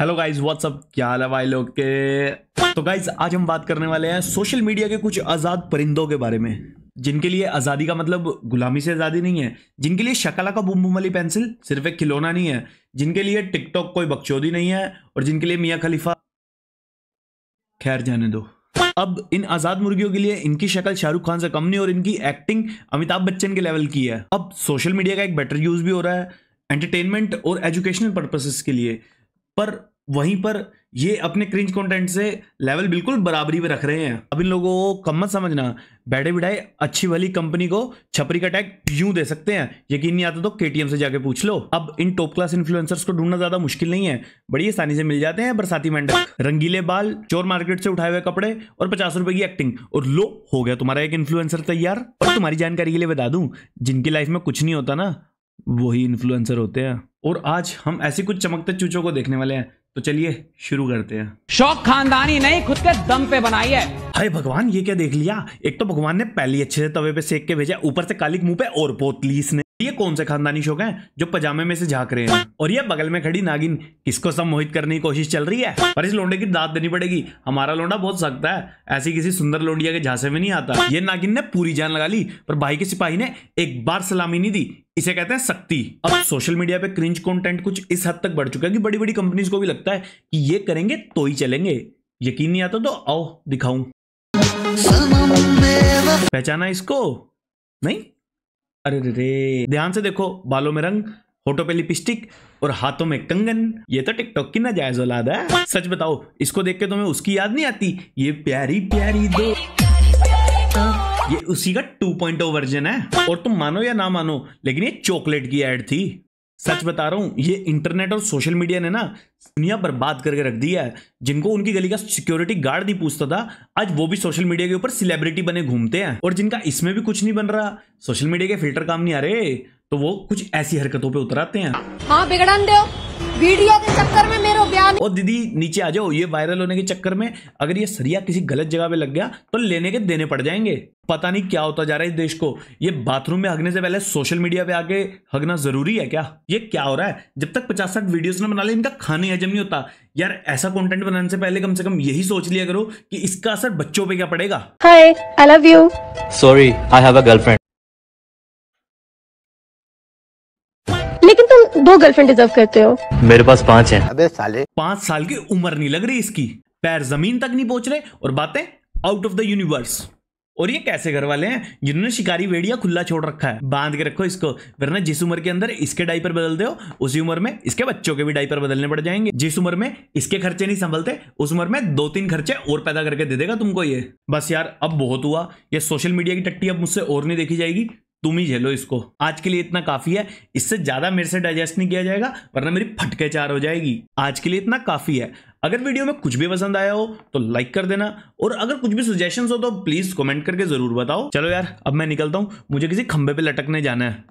hello guys what's up क्या हाल है भाई लोग के तो गाइस आज हम बात करने वाले हैं सोशल मीडिया के कुछ आज़ाद परिंदों के बारे में जिनके लिए आज़ादी का मतलब गुलामी से आज़ादी नहीं है जिनके लिए शकला का बुम बुम वाली पेंसिल सिर्फ एक खिलौना नहीं है जिनके लिए टिकटॉक कोई बकचोदी नहीं है और जिनके लिए मियाँ खलीफा खैर जाने दो अब इन आजाद मुर्गियों के लिए इनकी शक्ल शाहरुख खान से कम नहीं और इनकी एक्टिंग अमिताभ बच्चन के लेवल की है अब सोशल मीडिया का एक बेटर यूज भी हो रहा है एंटरटेनमेंट और एजुकेशनल पर्पसेस के लिए पर वहीं पर ये अपने क्रिंज कंटेंट से लेवल बिल्कुल बराबरी में रख रहे हैं अब इन लोगों को कम मत समझना बैठे बिठाए अच्छी वाली कंपनी को छपरी का टैग यूं दे सकते हैं यकीन नहीं आता तो केटीएम से जाके पूछ लो अब इन टॉप क्लास इन्फ्लुएंसर्स को ढूंढना ज्यादा मुश्किल नहीं है बड़ी आसानी से मिल जाते हैं बरसाती मेंढक रंगीले बाल चोर मार्केट से उठाए हुए कपड़े और पचास रुपए की एक्टिंग और लो हो गया तुम्हारा एक इन्फ्लुएंसर तैयार और तुम्हारी जानकारी के लिए बता दू जिनकी लाइफ में कुछ नहीं होता ना वही इन्फ्लुएंसर होते हैं और आज हम ऐसी कुछ चमकते चूचों को देखने वाले हैं तो चलिए शुरू करते हैं शौक खानदानी नहीं खुद के दम पे बनाई है हाय भगवान ये क्या देख लिया एक तो भगवान ने पहली अच्छे से तवे पे सेक के भेजा ऊपर से कालिक मुंह पे और पोतली इसने ये कौन से खानदानी शोक हैं जो पजामे में से झांक रहे हैं और ये बगल में खड़ी नागिन किसको सम्मोहित करने की कोशिश चल रही है पर इस लोंडे की दाद देनी पड़ेगी हमारा लोंडा बहुत सख्त है ऐसी किसी सुंदर लोंडिया के झांसे में नहीं आता ये नागिन ने पूरी जान लगा ली पर भाई के सिपाही ने एक बार सलामी नहीं दी इसे कहते हैं सख्ती अब सोशल मीडिया पे क्रिंज कॉन्टेंट कुछ इस हद तक बढ़ चुका है कि बड़ी बड़ी कंपनीज को भी लगता है कि ये करेंगे तो ही चलेंगे यकीन नहीं आता तो आओ दिखाऊ पहचाना इसको नहीं अरे रे रे ध्यान से देखो बालों में रंग होटो पे लिपस्टिक और हाथों में कंगन ये तो टिकटॉक की नाजायज औलाद है सच बताओ इसको देख के तुम्हें उसकी याद नहीं आती ये प्यारी प्यारी दो हाँ, ये उसी का 2.0 वर्जन है और तुम मानो या ना मानो लेकिन ये चॉकलेट की एड थी सच बता रहा हूँ ये इंटरनेट और सोशल मीडिया ने ना दुनिया बर्बाद करके रख दिया है जिनको उनकी गली का सिक्योरिटी गार्ड नहीं पूछता था आज वो भी सोशल मीडिया के ऊपर सेलिब्रिटी बने घूमते हैं और जिनका इसमें भी कुछ नहीं बन रहा सोशल मीडिया के फिल्टर काम नहीं आ रहे तो वो कुछ ऐसी हरकतों पे उतर आते हैं हाँ बिगड़न दे चक्कर में जान और दीदी नीचे आ जाओ ये वायरल होने के चक्कर में अगर ये सरिया किसी गलत जगह पे लग गया तो लेने के देने पड़ जाएंगे पता नहीं क्या होता जा रहा है इस देश को ये बाथरूम में हगने से पहले सोशल मीडिया पे आके हगना जरूरी है क्या ये क्या हो रहा है जब तक पचास साठ वीडियोस ना बना ले इनका खाने हजम नहीं होता यार ऐसा कंटेंट बनाने से पहले कम से कम यही सोच लिया करो कि इसका असर बच्चों पे क्या पड़ेगा hi I love you sorry I have a girlfriend लेकिन तो दो गर्लफ्रेंड डिजर्व करते हो मेरे पास पाँच है अबे साले पाँच साल की उम्र नहीं लग रही इसकी पैर जमीन तक नहीं पहुंच रहे और बातें आउट ऑफ द यूनिवर्स और ये कैसे घर वाले हैं जिन्होंने शिकारी भेड़िया खुला छोड़ रखा है बांध के रखो इसको वरना जिस उम्र के अंदर इसके डाइपर बदल दो उसी उम्र में इसके बच्चों के भी डाइपर बदलने पड़ जाएंगे जिस उम्र में इसके खर्चे नहीं संभलते उस उम्र में दो तीन खर्चे और पैदा करके दे देगा तुमको ये बस यार अब बहुत हुआ ये सोशल मीडिया की टट्टी अब मुझसे और नहीं देखी जाएगी तुम ही झेलो इसको आज के लिए इतना काफी है इससे ज्यादा मेरे से डाइजेस्ट नहीं किया जाएगा वरना मेरी फटके चार हो जाएगी आज के लिए इतना काफी है अगर वीडियो में कुछ भी पसंद आया हो तो लाइक कर देना और अगर कुछ भी सजेशन हो तो प्लीज कॉमेंट करके जरूर बताओ चलो यार अब मैं निकलता हूँ मुझे किसी खंबे पे लटकने जाना है